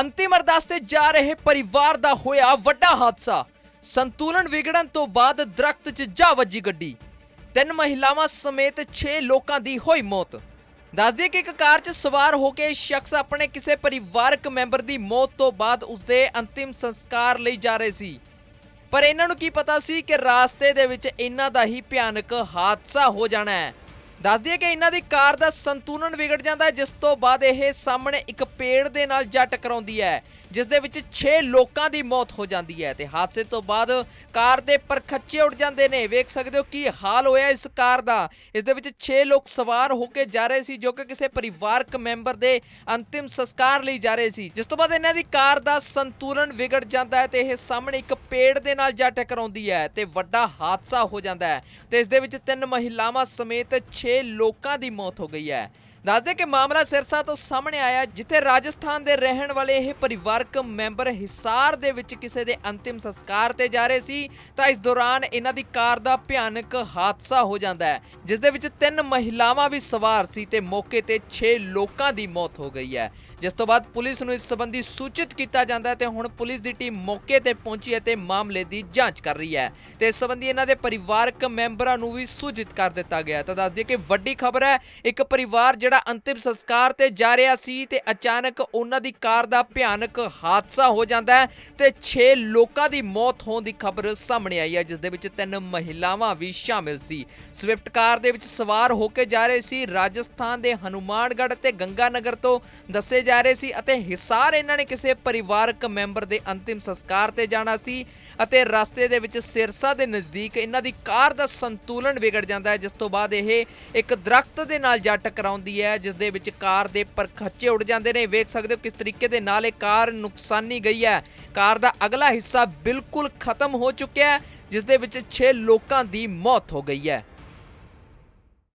ਅੰਤਿਮ ਅਰਦਾਸ ਤੇ ਜਾ ਰਹੇ ਪਰਿਵਾਰ ਦਾ ਹੋਇਆ ਵੱਡਾ ਹਾਦਸਾ ਸੰਤੁਲਨ ਵਿਗੜਨ ਤੋਂ ਬਾਅਦ ਦਰਖਤ 'ਚ ਜਾ ਵੱਜੀ ਗੱਡੀ ਤਿੰਨ ਮਹਿਲਾਵਾਂ ਸਮੇਤ 6 ਲੋਕਾਂ ਦੀ ਹੋਈ ਮੌਤ ਦੱਸਦੇ ਕਿ ਇੱਕ ਕਾਰ 'ਚ ਸਵਾਰ ਹੋ ਕੇ ਸ਼ਖਸ ਆਪਣੇ ਕਿਸੇ ਪਰਿਵਾਰਕ ਮੈਂਬਰ ਦੀ ਮੌਤ ਤੋਂ ਬਾਅਦ ਉਸਦੇ ਅੰਤਿਮ ਸੰਸਕਾਰ ਲਈ ਜਾ ਰਹੇ ਸੀ ਪਰ ਇਹਨਾਂ ਨੂੰ ਕੀ ਪਤਾ ਸੀ ਕਿ ਰਾਸਤੇ ਦੇ ਵਿੱਚ ਇਹਨਾਂ ਦਾ ਹੀ ਭਿਆਨਕ ਹਾਦਸਾ ਹੋ ਜਾਣਾ ਹੈ ਦੱਸ ਦਈਏ ਕਿ ਇਹਨਾਂ ਦੀ ਕਾਰ ਦਾ ਸੰਤੁਲਨ ਵਿਗੜ ਜਾਂਦਾ ਹੈ ਜਿਸ ਤੋਂ ਬਾਅਦ ਇਹ ਸਾਹਮਣੇ ਇੱਕ ਪੇੜ ਦੇ ਨਾਲ ਜਾ ਟਕਰਾਉਂਦੀ ਹੈ ਜਿਸ ਦੇ ਵਿੱਚ 6 ਲੋਕਾਂ ਦੀ ਮੌਤ ਹੋ ਜਾਂਦੀ ਹੈ ਤੇ ਹਾਦਸੇ ਤੋਂ ਬਾਅਦ ਕਾਰ ਦੇ ਪਰਖੱਚੇ ਉੱਡ ਜਾਂਦੇ ਨੇ ਵੇਖ ਸਕਦੇ ਹੋ ਕੀ ਹਾਲ ਹੋਇਆ ਇਸ ਕਾਰ ਦਾ ਇਸ ਦੇ ਵਿੱਚ 6 ਲੋਕ ਸਵਾਰ ਹੋ ਕੇ ਜਾ ਰਹੇ ਸੀ ਜੋ ਕਿ ਕਿਸੇ ਪਰਿਵਾਰਕ ਮੈਂਬਰ ਦੇ ਅੰਤਿਮ ਸੰਸਕਾਰ ਲਈ ਜਾ ਰਹੇ ਸੀ ਜਿਸ ਤੋਂ ਬਾਅਦ ਇਹਨਾਂ ਦੀ ਕਾਰ ਦਾ ਸੰਤੁਲਨ ਵਿਗੜ ਜਾਂਦਾ ਹੈ ਤੇ ਇਹ ਸਾਹਮਣੇ ਇੱਕ ਪੇੜ ਦੇ ਨਾਲ ਜਾ ਟਕਰਾਉਂਦੀ ਹੈ ਤੇ ਵੱਡਾ ਹਾਦਸਾ ਹੋ ਜਾਂਦਾ ਹੈ ਤੇ ਇਸ ਦੇ ਵਿੱਚ ਤਿੰਨ ਮਹਿਲਾਵਾਂ ਸਮੇਤ 6 ਲੋਕਾਂ ਦੀ ਮੌਤ ਹੋ ਗਈ ਹੈ ਦੱਸਦੇ ਕਿ ਮਾਮਲਾ ਸਿਰਸਾ ਤੋਂ ਸਾਹਮਣੇ ਆਇਆ ਜਿੱਥੇ ਰਾਜਸਥਾਨ ਦੇ ਰਹਿਣ ਵਾਲੇ ਇਹ ਪਰਿਵਾਰਕ ਮੈਂਬਰ ਹਿਸਾਰ ਦੇ ਵਿੱਚ ਕਿਸੇ ਦੇ ਅੰਤਿਮ ਸੰਸਕਾਰ ਤੇ ਜਾ ਰਹੇ ਸੀ ਤਾਂ ਇਸ ਦੌਰਾਨ ਇਹਨਾਂ ਦੀ ਕਾਰ ਦਾ ਭਿਆਨਕ ਹਾਦਸਾ ਹੋ ਜਾਂਦਾ ਹੈ ਜਿਸ ਦੇ ਵਿੱਚ ਤਿੰਨ ਮਹਿਲਾਵਾਂ ਵੀ ਸਵਾਰ ਸੀ ਤੇ ਮੌਕੇ ਤੇ 6 ਲੋਕਾਂ ਦੀ ਮੌਤ ਹੋ ਗਈ ਹੈ ਜਿਸ ਤੋਂ ਬਾਅਦ ਪੁਲਿਸ ਨੂੰ ਇਸ ਸੰਬੰਧੀ ਸੂਚਿਤ ਕੀਤਾ ਜਾਂਦਾ ਹੈ ਤੇ ਹੁਣ ਪੁਲਿਸ ਦੀ ਟੀਮ ਮੌਕੇ ਤੇ ਪਹੁੰਚੀ ਹੈ ਤੇ ਮਾਮਲੇ ਦੀ ਜਾਂਚ ਕਰ ਰਹੀ ਹੈ ਤੇ ਇਸ ਸੰਬੰਧੀ ਇਹਨਾਂ ਦੇ ਪਰਿਵਾਰਕ ਮੈਂਬਰਾਂ ਨੂੰ ਵੀ ਸੂਚਿਤ ਕਰ ਦਿੱਤਾ ਗਿਆ ਤਾਂ ਦੱਸ ਦਈਏ ਕਿ ਵੱਡੀ ਖਬਰ ਹੈ ਇੱਕ ਪਰਿਵਾਰ ਜਿਹੜਾ ਦਾ ਅੰਤਿਮ ਸੰਸਕਾਰ ਤੇ ਜਾ ਰਿਹਾ ਸੀ ਤੇ ਅਚਾਨਕ ਉਹਨਾਂ ਦੀ ਕਾਰ ਦਾ ਭਿਆਨਕ ਹਾਦਸਾ ਹੋ ਜਾਂਦਾ ਤੇ 6 ਲੋਕਾਂ ਦੀ ਮੌਤ ਹੋਣ ਦੀ ਖਬਰ ਸਾਹਮਣੇ ਆਈ ਹੈ ਜਿਸ ਦੇ ਵਿੱਚ ਤਿੰਨ ਮਹਿਲਾਵਾਂ ਵੀ ਸ਼ਾਮਿਲ ਸੀ ਸਵਿਫਟ ਕਾਰ ਦੇ ਵਿੱਚ ਸਵਾਰ ਹੋ ਕੇ ਜਾ ਰਹੇ ਸੀ ਰਾਜਸਥਾਨ ਦੇ ਹਨੂਮਾਨਗੜ੍ਹ ਤੇ ਗੰਗਾਨਗਰ ਤੋਂ ਦੱਸੇ ਜਾ ਰਹੇ ਸੀ ਅਤੇ ਹਿਸਾਰ ਇਹਨਾਂ ਨੇ ਕਿਸੇ ਪਰਿਵਾਰਕ ਮੈਂਬਰ ਦੇ ਅੰਤਿਮ ਸੰਸਕਾਰ ਤੇ ਜਾਣਾ ਸੀ ਅਤੇ ਰਸਤੇ ਦੇ ਵਿੱਚ ਸਿਰਸਾ ਦੇ ਨਜ਼ਦੀਕ ਇਹਨਾਂ ਦੀ ਕਾਰ ਦਾ ਸੰਤੁਲਨ ਵਿਗੜ ਜਾਂਦਾ ਹੈ ਜਿਸ ਤੋਂ ਬਾਅਦ ਇਹ ਇੱਕ ਦਰਖਤ ਦੇ ਨਾਲ ਜਾ ਟਕਰਾਉਂਦੀ ਆਉਂਦੀ ਹੈ ਜਿਸ ਦੇ ਵਿੱਚ ਕਾਰ ਦੇ ਪਰਖੱਚੇ ਉੱਡ ਜਾਂਦੇ ਨੇ ਵੇਖ ਸਕਦੇ ਹੋ ਕਿਸ ਤਰੀਕੇ ਦੇ ਨਾਲ ਇਹ ਕਾਰ ਨੁਕਸਾਨੀ ਗਈ ਹੈ ਕਾਰ ਦਾ ਅਗਲਾ ਹਿੱਸਾ ਬਿਲਕੁਲ ਖਤਮ ਹੋ ਚੁੱਕਿਆ ਹੈ ਜਿਸ ਦੇ ਵਿੱਚ 6 ਲੋਕਾਂ ਦੀ ਮੌਤ ਹੋ ਗਈ ਹੈ